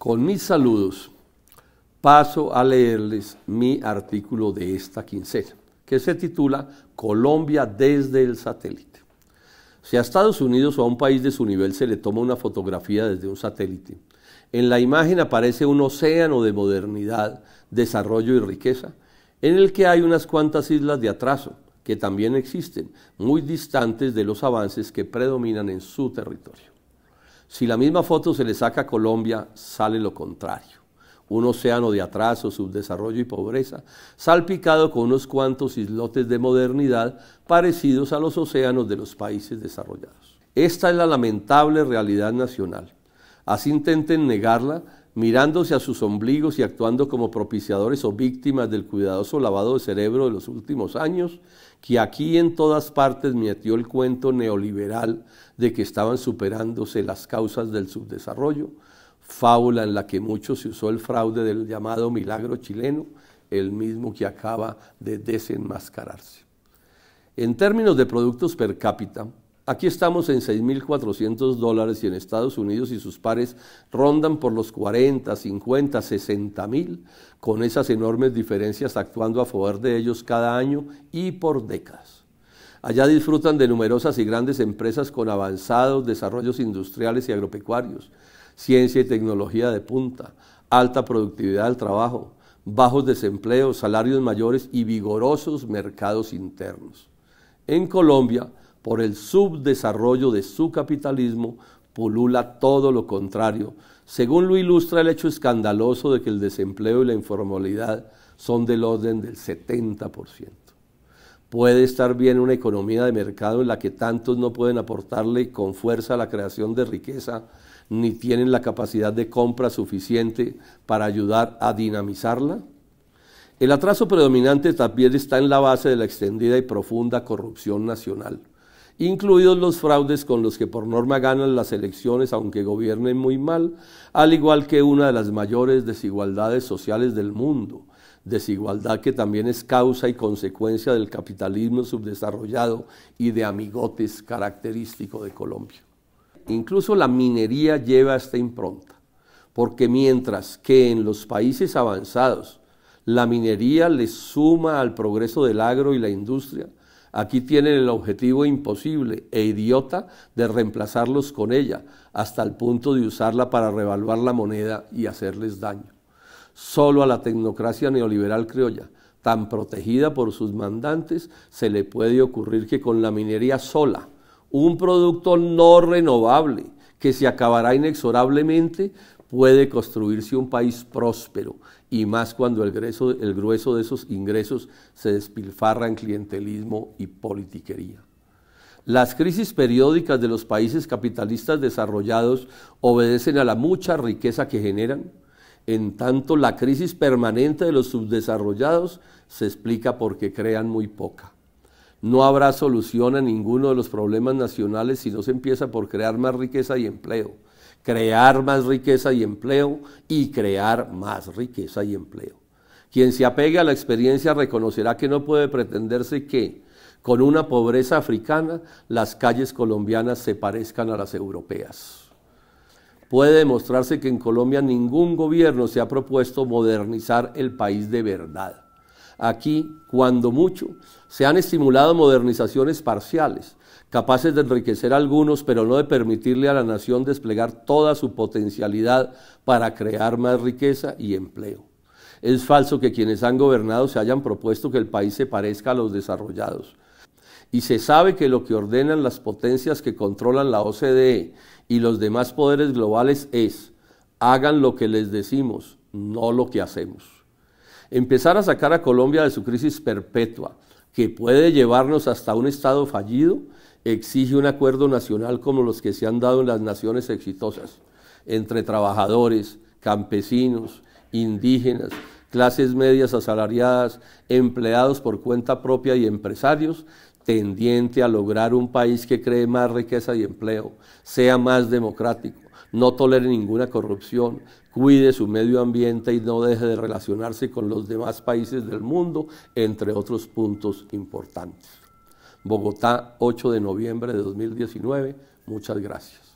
Con mis saludos, paso a leerles mi artículo de esta quincena, que se titula Colombia desde el satélite. Si a Estados Unidos o a un país de su nivel se le toma una fotografía desde un satélite, en la imagen aparece un océano de modernidad, desarrollo y riqueza, en el que hay unas cuantas islas de atraso, que también existen, muy distantes de los avances que predominan en su territorio. Si la misma foto se le saca a Colombia, sale lo contrario. Un océano de atraso, subdesarrollo y pobreza, salpicado con unos cuantos islotes de modernidad parecidos a los océanos de los países desarrollados. Esta es la lamentable realidad nacional. Así intenten negarla, mirándose a sus ombligos y actuando como propiciadores o víctimas del cuidadoso lavado de cerebro de los últimos años, que aquí en todas partes metió el cuento neoliberal de que estaban superándose las causas del subdesarrollo, fábula en la que mucho se usó el fraude del llamado milagro chileno, el mismo que acaba de desenmascararse. En términos de productos per cápita, Aquí estamos en 6.400 dólares y en Estados Unidos y sus pares rondan por los 40, 50, 60 mil, con esas enormes diferencias actuando a favor de ellos cada año y por décadas. Allá disfrutan de numerosas y grandes empresas con avanzados desarrollos industriales y agropecuarios, ciencia y tecnología de punta, alta productividad del trabajo, bajos desempleos, salarios mayores y vigorosos mercados internos. En Colombia, por el subdesarrollo de su capitalismo, pulula todo lo contrario, según lo ilustra el hecho escandaloso de que el desempleo y la informalidad son del orden del 70%. Puede estar bien una economía de mercado en la que tantos no pueden aportarle con fuerza a la creación de riqueza, ni tienen la capacidad de compra suficiente para ayudar a dinamizarla. El atraso predominante también está en la base de la extendida y profunda corrupción nacional incluidos los fraudes con los que por norma ganan las elecciones aunque gobiernen muy mal, al igual que una de las mayores desigualdades sociales del mundo, desigualdad que también es causa y consecuencia del capitalismo subdesarrollado y de amigotes característico de Colombia. Incluso la minería lleva esta impronta, porque mientras que en los países avanzados la minería le suma al progreso del agro y la industria, Aquí tienen el objetivo imposible e idiota de reemplazarlos con ella, hasta el punto de usarla para revaluar la moneda y hacerles daño. Solo a la tecnocracia neoliberal criolla, tan protegida por sus mandantes, se le puede ocurrir que con la minería sola, un producto no renovable, que se acabará inexorablemente, puede construirse un país próspero y más cuando el grueso, de esos ingresos se despilfarra en clientelismo y politiquería. Las crisis periódicas de los países capitalistas desarrollados obedecen a la mucha riqueza que generan, en tanto la crisis permanente de los subdesarrollados se explica porque crean muy poca. No habrá solución a ninguno de los problemas nacionales si no se empieza por crear más riqueza y empleo crear más riqueza y empleo y crear más riqueza y empleo. Quien se apegue a la experiencia reconocerá que no puede pretenderse que, con una pobreza africana, las calles colombianas se parezcan a las europeas. Puede demostrarse que en Colombia ningún gobierno se ha propuesto modernizar el país de verdad aquí, cuando mucho, se han estimulado modernizaciones parciales, capaces de enriquecer a algunos, pero no de permitirle a la nación desplegar toda su potencialidad para crear más riqueza y empleo. Es falso que quienes han gobernado se hayan propuesto que el país se parezca a los desarrollados. Y se sabe que lo que ordenan las potencias que controlan la OCDE y los demás poderes globales es, hagan lo que les decimos, no lo que hacemos empezar a sacar a Colombia de su crisis perpetua, que puede llevarnos hasta un Estado fallido, exige un acuerdo nacional como los que se han dado en las naciones exitosas, entre trabajadores, campesinos, indígenas, clases medias asalariadas, empleados por cuenta propia y empresarios, tendiente a lograr un país que cree más riqueza y empleo, sea más democrático, no tolere ninguna corrupción, cuide su medio ambiente y no deje de relacionarse con los demás países del mundo, entre otros puntos importantes. Bogotá, 8 de noviembre de 2019. Muchas gracias.